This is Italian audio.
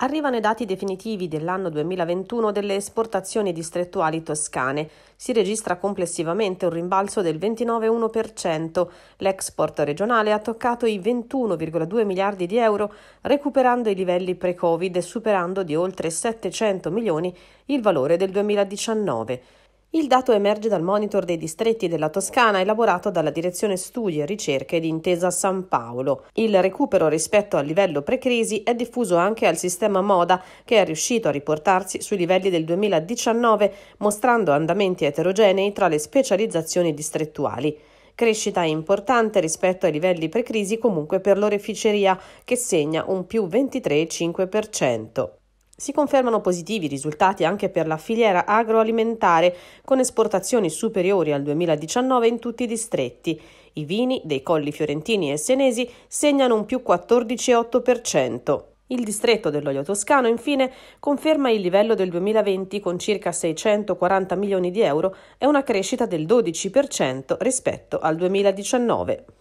Arrivano i dati definitivi dell'anno 2021 delle esportazioni distrettuali toscane. Si registra complessivamente un rimbalzo del 29,1%. L'export regionale ha toccato i 21,2 miliardi di euro, recuperando i livelli pre-Covid e superando di oltre 700 milioni il valore del 2019. Il dato emerge dal monitor dei distretti della Toscana elaborato dalla Direzione Studi e Ricerche di Intesa San Paolo. Il recupero rispetto al livello pre-crisi è diffuso anche al sistema moda, che è riuscito a riportarsi sui livelli del 2019, mostrando andamenti eterogenei tra le specializzazioni distrettuali. Crescita importante rispetto ai livelli pre-crisi comunque per l'oreficeria, che segna un più 23,5%. Si confermano positivi i risultati anche per la filiera agroalimentare, con esportazioni superiori al 2019 in tutti i distretti. I vini dei colli fiorentini e senesi segnano un più 14,8%. Il distretto dell'olio toscano, infine, conferma il livello del 2020 con circa 640 milioni di euro e una crescita del 12% rispetto al 2019.